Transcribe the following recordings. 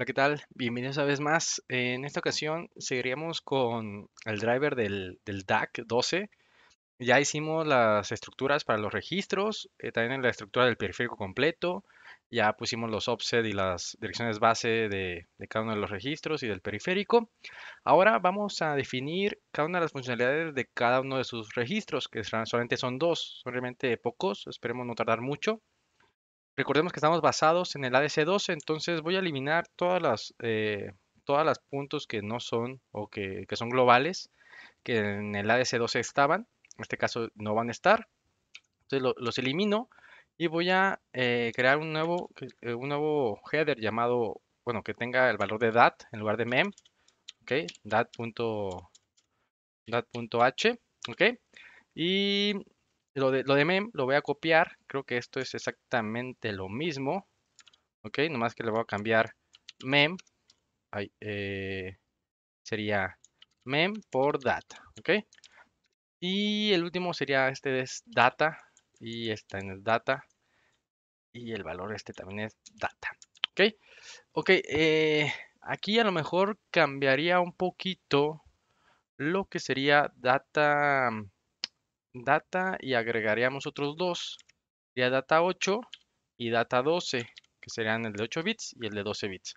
Hola, ¿qué tal? Bienvenidos una vez más. Eh, en esta ocasión seguiríamos con el driver del, DAC 12. Ya hicimos las estructuras para los registros, eh, también la estructura del periférico completo. Ya pusimos los offset y las direcciones base de, de, cada uno de los registros y del periférico. Ahora vamos a definir cada una de las funcionalidades de cada uno de sus registros, que solamente son dos, son realmente pocos, esperemos no tardar mucho. Recordemos que estamos basados en el ADC12, entonces voy a eliminar todas las, eh, todas las puntos que no son o que, son globales, que en el ADC12 estaban, en este caso no van a estar. Entonces los elimino y voy a eh, crear un nuevo, eh, un nuevo header llamado, bueno, que tenga el valor de dat en lugar de mem, ok, dat.h, dat ok, y lo de, lo mem lo voy a copiar. Creo que esto es exactamente lo mismo. Ok, nomás que le voy a cambiar mem. Eh, sería mem por data. Ok. Y el último sería este es data. Y está en el data. Y el valor este también es data. Ok. Ok. Eh, aquí a lo mejor cambiaría un poquito lo que sería data data y agregaríamos otros dos. Sería data 8 y data 12, que serían el de 8 bits y el de 12 bits.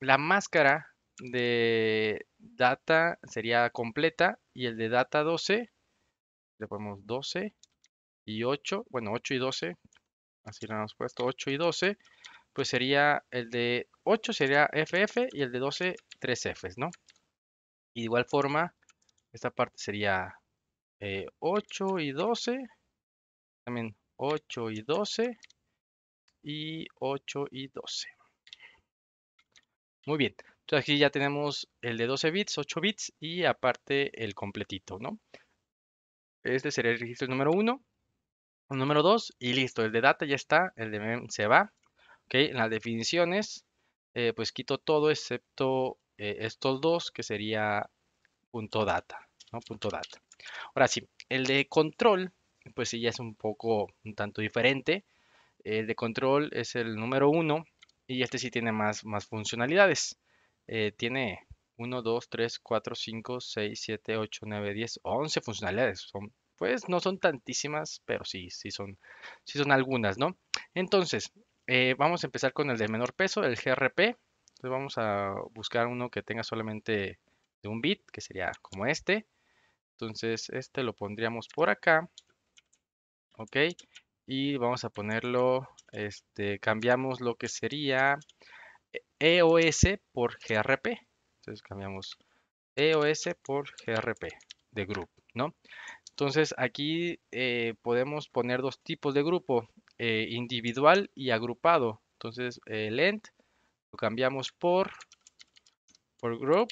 La máscara de data sería completa y el de data 12, le ponemos 12 y 8, bueno 8 y 12, así lo hemos puesto, 8 y 12, pues sería el de 8 sería FF y el de 12 3Fs, ¿no? Y de igual forma, esta parte sería 8 eh, y 12, también 8 y 12 y 8 y 12. Muy bien, entonces aquí ya tenemos el de 12 bits, 8 bits y aparte el completito, ¿no? Este sería el registro número 1, número 2 y listo, el de data ya está, el de mem se va. Ok, en las definiciones, eh, pues quito todo excepto eh, estos dos que sería punto .data. Punto data, Ahora sí, el de control, pues sí, ya es un poco, un tanto diferente. El de control es el número 1 y este sí tiene más, más funcionalidades. Eh, tiene 1, 2, 3, 4, 5, 6, 7, 8, 9, 10, 11 funcionalidades. Son, pues no son tantísimas, pero sí, sí son, sí son algunas, ¿no? Entonces, eh, vamos a empezar con el de menor peso, el GRP. Entonces vamos a buscar uno que tenga solamente de un bit, que sería como este. Entonces, este lo pondríamos por acá. Ok. Y vamos a ponerlo, este, cambiamos lo que sería EOS por GRP. Entonces cambiamos EOS por GRP de group, ¿no? Entonces aquí eh, podemos poner dos tipos de grupo, eh, individual y agrupado. Entonces el end lo cambiamos por, por group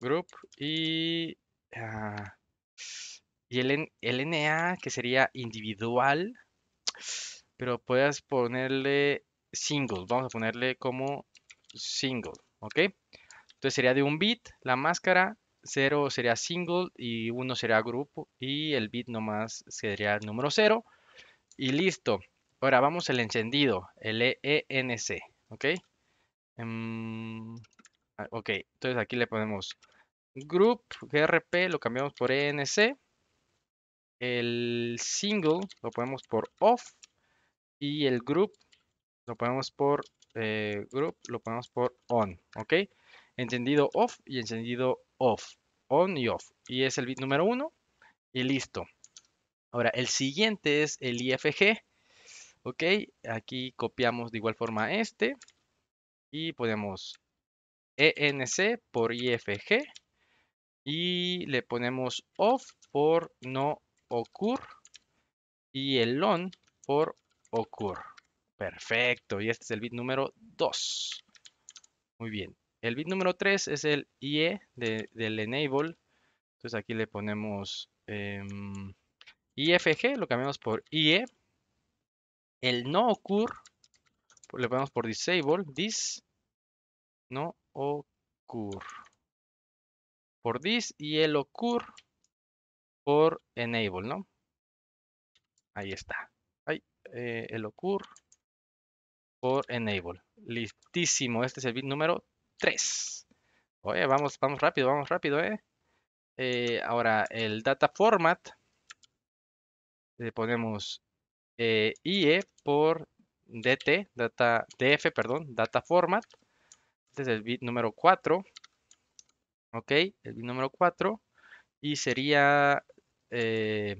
group y, ah, y el, el NA que sería individual, pero puedes ponerle single, vamos a ponerle como single, ¿ok? Entonces sería de un bit la máscara, 0 sería single y 1 sería grupo y el bit nomás sería el número 0 y listo. Ahora vamos el encendido, el ENC, e ¿ok? Em, Ah, ok, entonces aquí le ponemos group, grp, lo cambiamos por enc. El single lo ponemos por off. Y el group lo ponemos por eh, group, lo ponemos por on. Ok, encendido off y encendido off. On y off. Y es el bit número uno Y listo. Ahora, el siguiente es el IFG. Ok, aquí copiamos de igual forma este. Y ponemos ENC por IFG y le ponemos off por no occur y el on por occur. Perfecto, y este es el bit número 2. Muy bien. El bit número 3 es el IE del enable. Entonces aquí le ponemos em, IFG, lo cambiamos por IE. El no occur, le ponemos por disable, dis, no occur por this y el occur por enable, ¿no? Ahí está. Ahí, eh, el occur por enable. Listísimo. Este es el bit número 3. Oye, vamos, vamos rápido, vamos rápido, ¿eh? eh ahora, el data format. Le ponemos eh, IE por DT, data, DF, perdón, data format. Este es el bit número 4. Ok, el bit número 4. Y sería eh,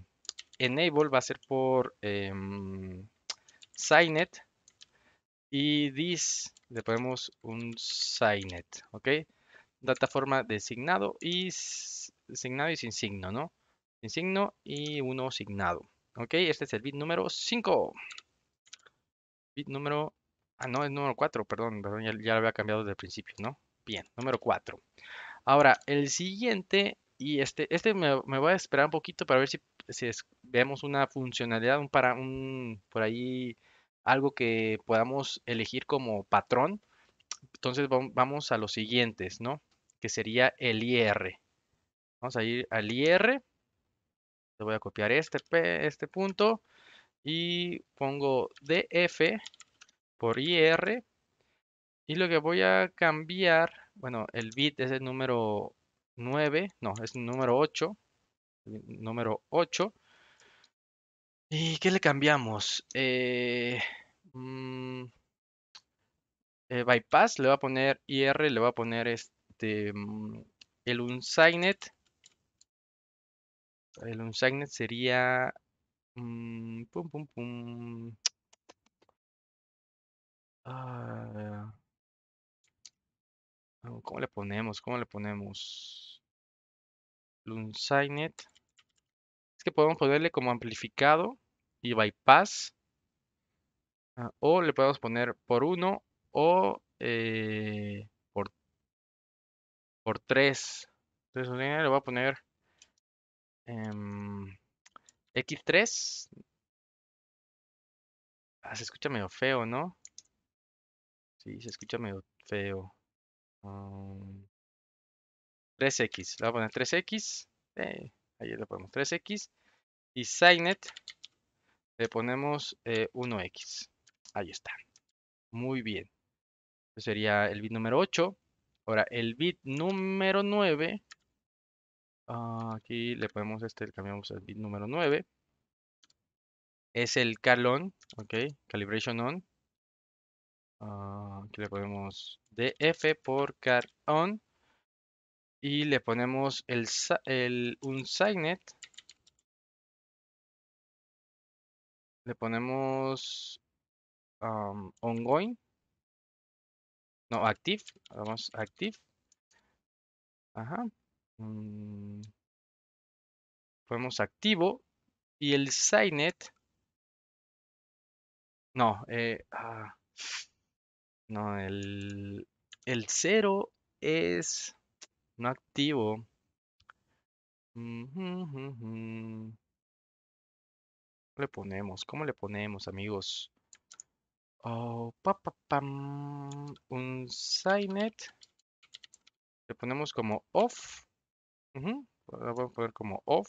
enable, va a ser por signet. Em, y this le ponemos un signet. Ok, dataforma designado y signado y sin signo, ¿no? Sin signo y uno signado. Ok, este es el bit número 5. Bit número Ah, no, es número 4, perdón, perdón ya, lo había cambiado desde el principio, ¿no? Bien, número 4. Ahora, el siguiente, y este, este me, voy a esperar un poquito para ver si, vemos una funcionalidad, para un por ahí algo que podamos elegir como patrón. Entonces vamos a los siguientes, ¿no? Que sería el IR. Vamos a ir al IR. Le voy a copiar este, este punto y pongo DF por IR. Y lo que voy a cambiar, bueno, el bit es el número 9, no, es el número 8. número 8. ¿Y qué le cambiamos? Eh, mm, eh, bypass le voy a poner IR, le voy a poner este mm, el unsigned. El unsigned sería mm, pum, pum, pum, Ah, ¿Cómo le ponemos? ¿Cómo le ponemos? Lunsignet. Es que podemos ponerle como amplificado y bypass. Ah, o le podemos poner por uno o eh, por, por tres Entonces le voy a poner em, X3. Ah, se escucha medio feo, ¿no? Sí, se escucha medio feo. 3X, um, le voy a poner 3X. Eh, ahí le ponemos 3X. Y Signet le ponemos 1X. Eh, ahí está. Muy bien. ese pues sería el bit número 8. Ahora, el bit número 9. Ah, aquí le ponemos este, le cambiamos el bit número 9. Es el Calon, ok, Calibration On. Ah, aquí le ponemos df por car on y le ponemos el, el un signet. Le ponemos ongoing. No, active. Vamos, active. Ajá. Mm. Ponemos activo. Y el signet. No, eh, ah. No, el, cero es no activo. ¿Cómo le ponemos? ¿Cómo le ponemos, amigos? Oh, pa, Un signet. Le ponemos como off. a poner como off.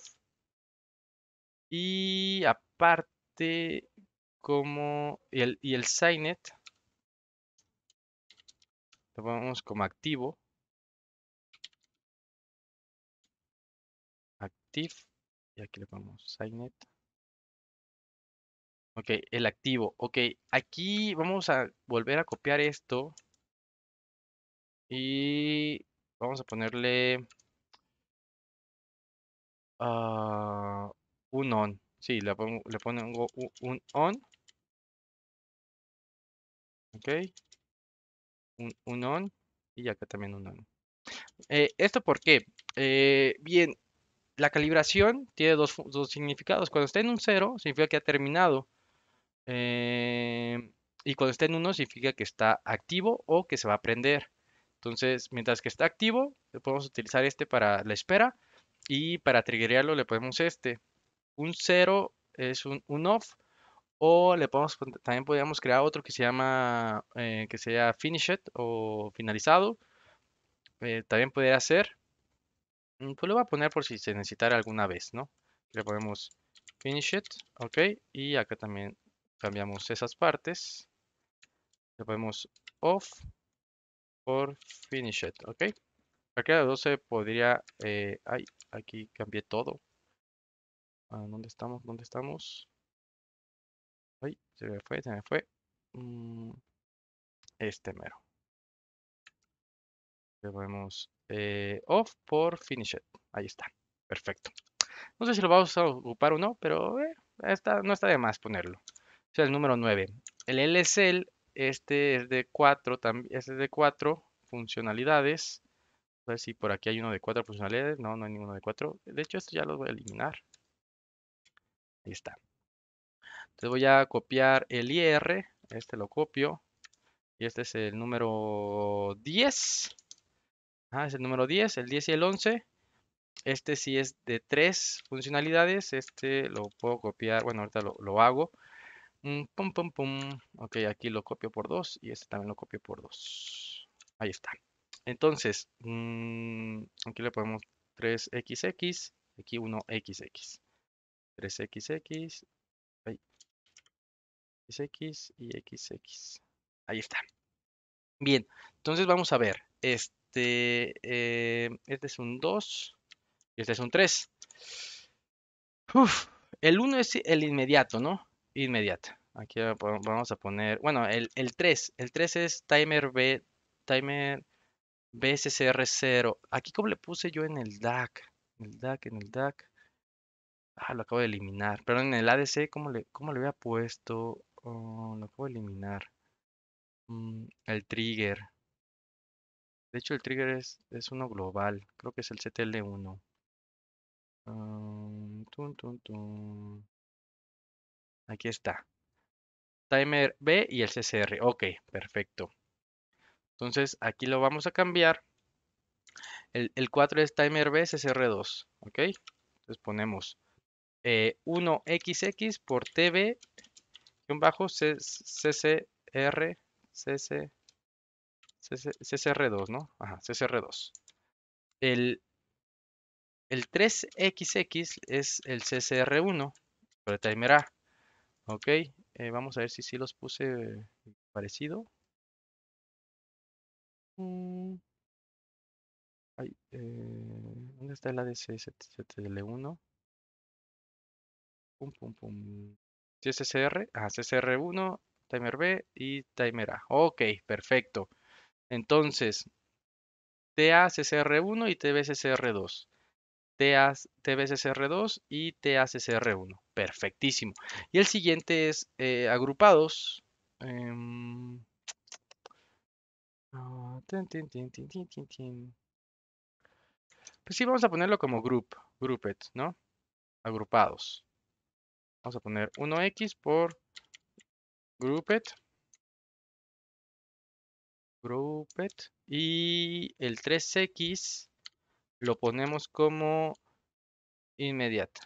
Y aparte, como. el, y el signet lo ponemos como activo. Active. Y aquí le ponemos Signet. Ok, el activo. Ok, aquí vamos a volver a copiar esto. Y vamos a ponerle ah, un on. Sí, le pongo, le pongo un on. Ok un, on y acá también un on. Eh, ¿Esto por qué? Eh, bien, la calibración tiene dos, significados. Cuando está en un 0, significa que ha terminado. Em, y cuando está en 1, significa que está activo o que se va a prender. Entonces, mientras que está activo, le podemos utilizar este para la espera. Y para triggerarlo le ponemos este. Un 0 es un, un off o le podemos, también podríamos crear otro que se llama, eh, que sea finished o finalizado. Eh, también podría ser, mm, pues lo voy a poner por si se necesitara alguna vez, ¿no? Le ponemos finished, ok. Y acá también cambiamos esas partes. Le ponemos off por finished, ok. Aquí a 12 podría, eh, ay, aquí cambié todo. Ah, ¿Dónde estamos? ¿Dónde estamos? se me fue, se me fue. Mm, este mero. Le ponemos eh, off por finish Ahí está. Perfecto. No sé si lo vamos a ocupar o no, pero eh, no está de más ponerlo. O sea, el número 9. El LSL, este es de 4, este es de 4 funcionalidades. A ver si por aquí hay uno de 4 funcionalidades. No, no hay ninguno de 4. De hecho, esto ya lo voy a eliminar. Ahí está. Entonces voy a copiar el IR, este lo copio, y este es el número 10. ah, es el número 10, el 10 y el 11. Este sí es de tres funcionalidades. Este lo puedo copiar. Bueno, ahorita lo, hago. Mm, pum, pum, pum. Ok, aquí lo copio por dos y este también lo copio por dos. Ahí está. Entonces, mm, aquí le ponemos 3XX, aquí 1XX. 3XX, XX y XX. Ahí está. Bien, entonces vamos a ver. Este, eh, este es un 2 y este es un 3. el 1 es el inmediato, ¿no? Inmediato. Aquí vamos a poner, bueno, el, 3. El 3 es timer B, timer BSCR0. Aquí como le puse yo en el DAC. En el DAC, en el DAC. Ah, lo acabo de eliminar. Pero en el ADC, ¿cómo cómo le había puesto? Lo puedo eliminar. Mm, el trigger. De hecho, el trigger es, es, uno global. Creo que es el CTL1. Aquí está. Timer B y el CCR. Ok, perfecto. Entonces, aquí lo vamos a cambiar. El, 4 es timer B, CCR2. Ok. Entonces ponemos 1XX eh, por TB bajo CCR, CC, CCR2, ¿no? Ajá, CCR2. El, el 3XX es el CCR1, pero timer A. Ok, vamos a ver si sí si los puse parecido. ¿Dónde está el ADC? 1 Pum, pum, pum. TCCR, CCR? Ah, 1 timer B y timer A. Ok, perfecto. Entonces, TACCR1 y TBCCR2. TBCCR2 y TACCR1. Perfectísimo. Y el siguiente es agrupados. pues sí, vamos a ponerlo como group, grouped, ¿no? Agrupados. Vamos a poner 1x por groupet. Groupet. Y el 3x lo ponemos como inmediato.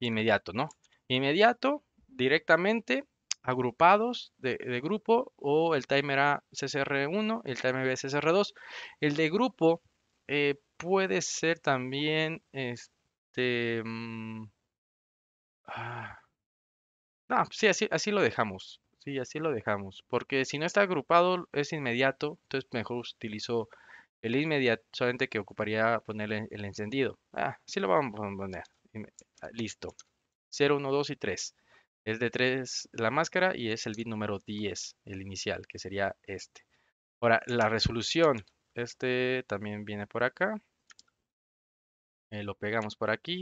Inmediato, ¿no? Inmediato, directamente, agrupados de, grupo o el timer A CCR1, el timer B CCR2. El de grupo eh, puede ser también este... Mm, Ah, no, sí, así, lo dejamos. Sí, así lo dejamos. Porque si no está agrupado, es inmediato. Entonces mejor utilizo el inmediato, solamente que ocuparía ponerle el, encendido. Ah, sí lo vamos a poner. Ah, listo. 0, 1, 2 y 3. Es de 3 la máscara y es el bit número 10, el inicial, que sería este. Ahora, la resolución. Este también viene por acá. Eh, lo pegamos por aquí.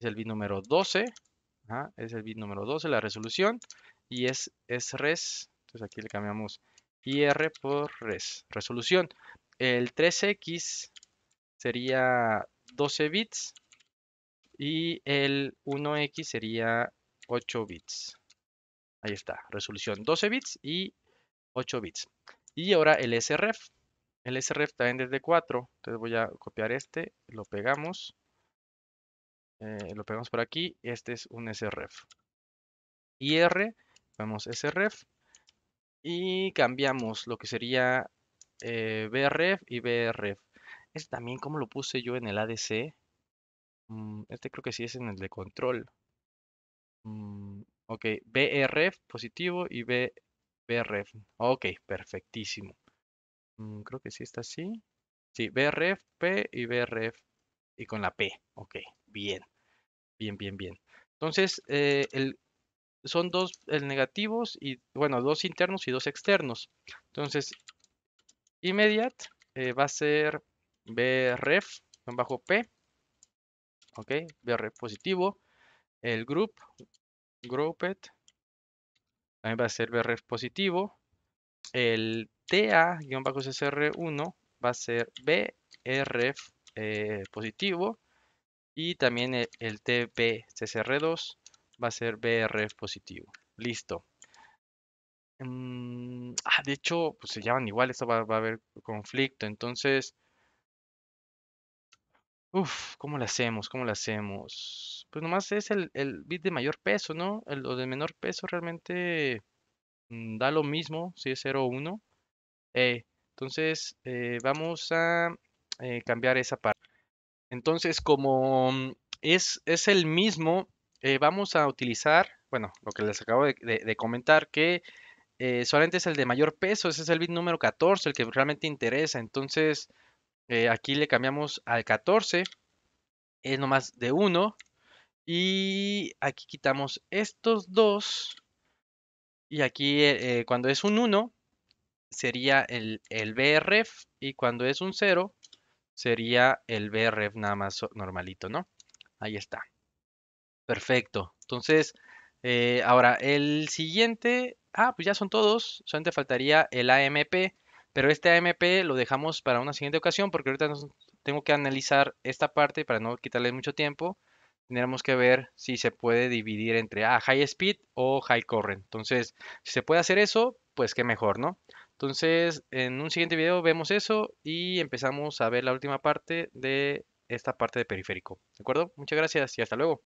Es el bit número 12 es el bit número 12, la resolución, y es, es res, entonces aquí le cambiamos IR por res, resolución. El 3X sería 12 bits y el 1X sería 8 bits. Ahí está, resolución 12 bits y 8 bits. Y ahora el SRF. El SRF también desde 4. Entonces voy a copiar este, lo pegamos eh, lo pegamos por aquí, este es un SRF IR, vamos SRF y cambiamos lo que sería eh, BRF y BRF Este también, como lo puse yo en el ADC, mm, este creo que sí es en el de control. Mm, ok, BRF positivo y BRF, Ok, perfectísimo. Mm, creo que sí está así. Sí, brf P y BRF y con la P. Ok, bien, bien, bien, bien. Entonces, eh, son dos negativos y, bueno, dos internos y dos externos. Entonces, immediate eh, va a ser bref, bajo P. Ok, BRF positivo. El group, grouped, también va a ser BRF positivo. El ta bajo cr 1 va a ser brf eh, positivo y también e, el, tp ccr 2 va a ser BRF positivo. Listo. Mm, ah, de hecho, pues se llaman igual, esto va, a haber conflicto, entonces... Uff ¿cómo lo hacemos? ¿Cómo lo hacemos? Pues nomás es el, bit de mayor peso, ¿no? El, de menor peso realmente mm, da lo mismo si es 0 o 1. Eh, entonces, eh, vamos a eh, cambiar esa parte. Entonces, como mm, es, es el mismo, eh, vamos a utilizar, bueno, lo que les acabo de, comentar, que eh, solamente es el de mayor peso, ese es el bit número 14, el que realmente interesa. Entonces, aquí le cambiamos al 14, es nomás de 1, y aquí quitamos estos dos, y aquí cuando es un 1, sería el, el BRF, y cuando es un 0, sería el BRF nada más normalito, ¿no? Ahí está. Perfecto. Entonces, eh, ahora el siguiente, ah, pues ya son todos, solamente faltaría el AMP, pero este AMP lo dejamos para una siguiente ocasión porque ahorita tengo que analizar esta parte para no quitarle mucho tiempo. Tendremos que ver si se puede dividir entre ah, high speed o high current. Entonces, si se puede hacer eso, pues qué mejor, ¿no? Entonces, en un siguiente video vemos eso y empezamos a ver la última parte de esta parte de periférico. ¿De acuerdo? Muchas gracias y hasta luego.